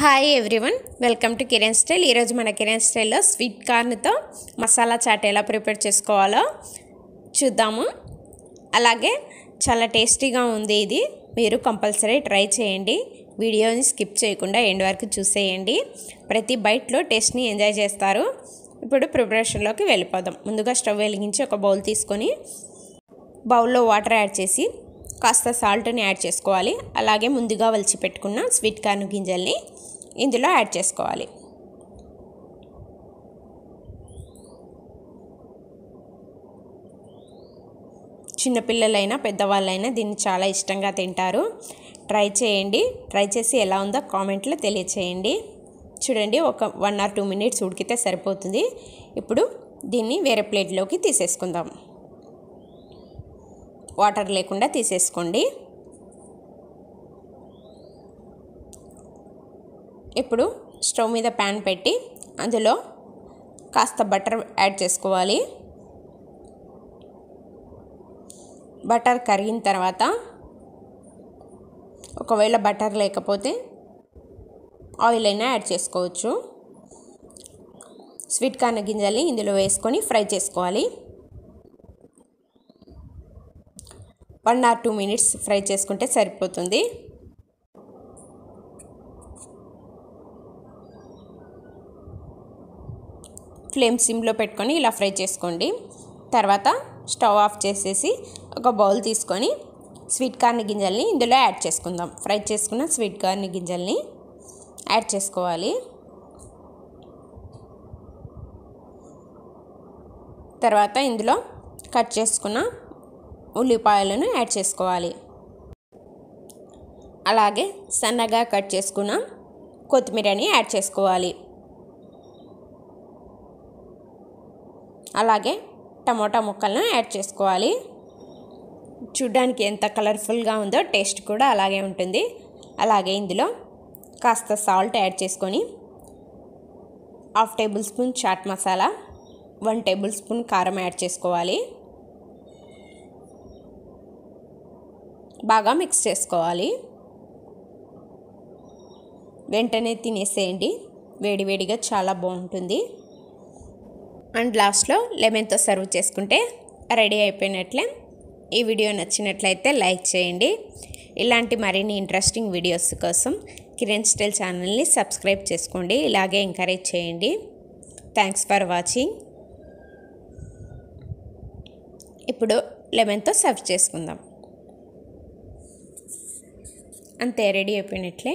hi everyone welcome to Kiran style ఈరోజు మన కిరణ్ స్టైల్లో స్వీట్ కార్న్తో మసాలా చాట్ ఎలా ప్రిపేర్ చేసుకోవాలో చూద్దాము అలాగే చాలా టేస్టీగా ఉంది ఇది మీరు కంపల్సరీ ట్రై చేయండి వీడియోని స్కిప్ చేయకుండా ఎండ్ వరకు చూసేయండి ప్రతి బైట్లో టేస్ట్ని ఎంజాయ్ చేస్తారు ఇప్పుడు ప్రిపరేషన్లోకి వెళ్ళిపోదాం ముందుగా స్టవ్ వెలిగించి ఒక బౌల్ తీసుకొని బౌల్లో వాటర్ యాడ్ చేసి కాస్త సాల్ట్ని యాడ్ చేసుకోవాలి అలాగే ముందుగా వలిచి పెట్టుకున్న స్వీట్ కార్న్ గింజల్ని ఇందులో యాడ్ చేసుకోవాలి చిన్నపిల్లలైనా పెద్దవాళ్ళైనా దీన్ని చాలా ఇష్టంగా తింటారు ట్రై చేయండి ట్రై చేసి ఎలా ఉందో కామెంట్లో తెలియచేయండి చూడండి ఒక వన్ ఆర్ టూ మినిట్స్ ఉడికితే సరిపోతుంది ఇప్పుడు దీన్ని వేరే ప్లేట్లోకి తీసేసుకుందాం వాటర్ లేకుండా తీసేసుకోండి ఇప్పుడు స్టవ్ మీద ప్యాన్ పెట్టి అందులో కాస్త బటర్ యాడ్ చేసుకోవాలి బటర్ కరిగిన తర్వాత ఒకవేళ బటర్ లేకపోతే ఆయిల్ అయినా యాడ్ చేసుకోవచ్చు స్వీట్ కార్న్ గింజల్ని ఇందులో వేసుకొని ఫ్రై చేసుకోవాలి one or two minutes fry చేసుకుంటే సరిపోతుంది ఫ్లేమ్ సిమ్లో పెట్టుకొని ఇలా ఫ్రై చేసుకోండి తర్వాత స్టవ్ ఆఫ్ చేసేసి ఒక బౌల్ తీసుకొని స్వీట్ కార్న్ గింజల్ని ఇందులో యాడ్ చేసుకుందాం ఫ్రై చేసుకున్న స్వీట్ కార్న్ గింజల్ని యాడ్ చేసుకోవాలి తర్వాత ఇందులో కట్ చేసుకున్న ఉల్లిపాయలను యాడ్ చేసుకోవాలి అలాగే సన్నగా కట్ చేసుకున్న కొత్తిమీరని యాడ్ చేసుకోవాలి అలాగే టమోటా ముక్కలను యాడ్ చేసుకోవాలి చూడ్డానికి ఎంత కలర్ఫుల్గా ఉందో టేస్ట్ కూడా అలాగే ఉంటుంది అలాగే ఇందులో కాస్త సాల్ట్ యాడ్ చేసుకొని half tablespoon chaat masala one tablespoon కారం యాడ్ చేసుకోవాలి బాగా మిక్స్ చేసుకోవాలి వెంటనే తినేసేయండి వేడివేడిగా చాలా బాగుంటుంది అండ్ లాస్ట్లో లెమన్తో సర్వ్ చేసుకుంటే రెడీ అయిపోయినట్లే ఈ వీడియో నచ్చినట్లయితే లైక్ చేయండి ఇలాంటి మరిన్ని ఇంట్రెస్టింగ్ వీడియోస్ కోసం కిరణ్ స్టైల్ ఛానల్ని సబ్స్క్రైబ్ చేసుకోండి ఇలాగే ఎంకరేజ్ చేయండి థ్యాంక్స్ ఫర్ వాచింగ్ ఇప్పుడు లెమన్తో సర్వ్ చేసుకుందాం అంతే రెడీ అయిపోయినట్లే